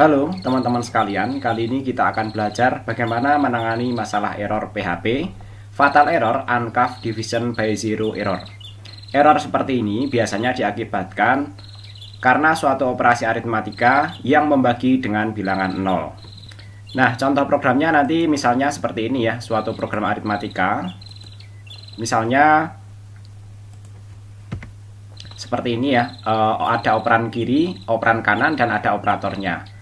Halo teman-teman sekalian, kali ini kita akan belajar bagaimana menangani masalah error PHP, fatal error Uncuff division by zero error. Error seperti ini biasanya diakibatkan karena suatu operasi aritmatika yang membagi dengan bilangan 0. Nah, contoh programnya nanti misalnya seperti ini ya, suatu program aritmatika. Misalnya seperti ini ya, eh, ada operan kiri, operan kanan, dan ada operatornya.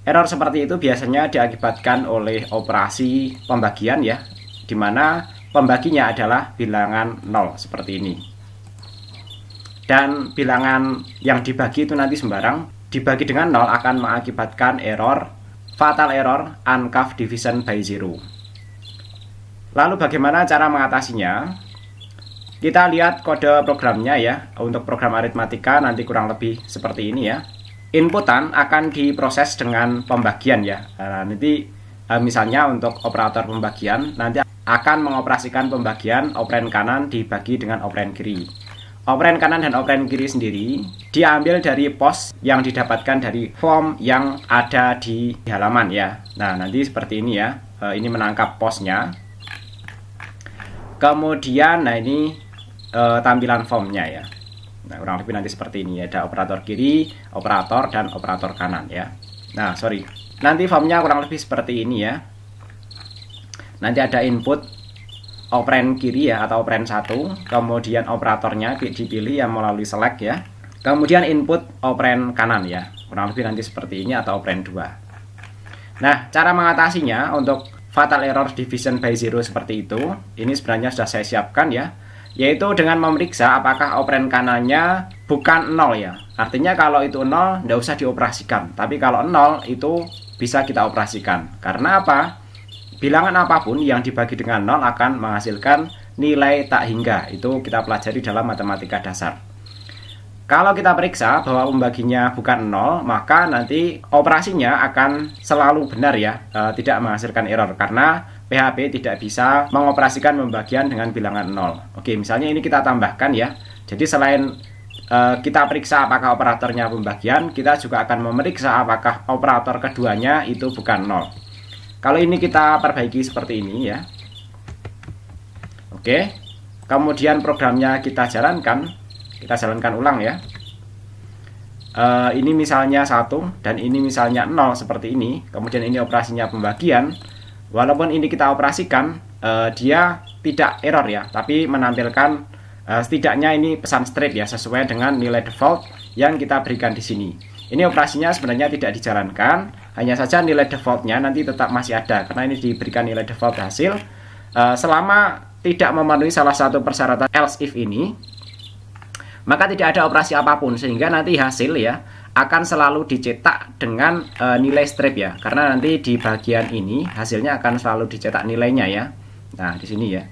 Error seperti itu biasanya diakibatkan oleh operasi pembagian ya, di mana pembaginya adalah bilangan 0 seperti ini. Dan bilangan yang dibagi itu nanti sembarang, dibagi dengan 0 akan mengakibatkan error, fatal error, uncaf division by zero. Lalu bagaimana cara mengatasinya? Kita lihat kode programnya ya, untuk program aritmatika nanti kurang lebih seperti ini ya inputan akan diproses dengan pembagian ya. Nah, nanti eh, misalnya untuk operator pembagian nanti akan mengoperasikan pembagian operan kanan dibagi dengan operan kiri. Operan kanan dan operan kiri sendiri diambil dari pos yang didapatkan dari form yang ada di halaman ya. Nah, nanti seperti ini ya. Eh, ini menangkap posnya. Kemudian nah ini eh, tampilan formnya ya. Nah, kurang lebih nanti seperti ini. Ya. Ada operator kiri, operator, dan operator kanan ya. Nah, sorry. Nanti formnya kurang lebih seperti ini ya. Nanti ada input operand kiri ya atau operand satu Kemudian operatornya dipilih yang melalui select ya. Kemudian input operand kanan ya. Kurang lebih nanti seperti ini atau operand dua Nah, cara mengatasinya untuk fatal error division by zero seperti itu, ini sebenarnya sudah saya siapkan ya yaitu dengan memeriksa apakah operan kanannya bukan nol ya. Artinya kalau itu nol, tidak usah dioperasikan. Tapi kalau nol itu bisa kita operasikan. Karena apa? Bilangan apapun yang dibagi dengan nol akan menghasilkan nilai tak hingga. Itu kita pelajari dalam matematika dasar. Kalau kita periksa bahwa pembaginya bukan nol, maka nanti operasinya akan selalu benar ya, e, tidak menghasilkan error karena PHP tidak bisa mengoperasikan pembagian dengan bilangan nol. Oke, misalnya ini kita tambahkan ya. Jadi selain e, kita periksa apakah operatornya pembagian, kita juga akan memeriksa apakah operator keduanya itu bukan nol. Kalau ini kita perbaiki seperti ini ya. Oke. Kemudian programnya kita jalankan, kita jalankan ulang ya e, ini misalnya satu dan ini misalnya nol seperti ini kemudian ini operasinya pembagian walaupun ini kita operasikan e, dia tidak error ya tapi menampilkan e, setidaknya ini pesan straight ya sesuai dengan nilai default yang kita berikan di sini ini operasinya sebenarnya tidak dijalankan hanya saja nilai defaultnya nanti tetap masih ada karena ini diberikan nilai default hasil selama tidak memenuhi salah satu persyaratan else if ini maka tidak ada operasi apapun sehingga nanti hasil ya akan selalu dicetak dengan e, nilai strip ya karena nanti di bagian ini hasilnya akan selalu dicetak nilainya ya nah di sini ya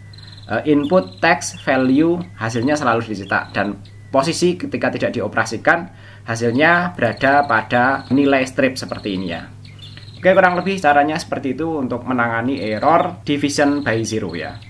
e, input text value hasilnya selalu dicetak dan posisi ketika tidak dioperasikan hasilnya berada pada nilai strip seperti ini ya oke kurang lebih caranya seperti itu untuk menangani error division by zero ya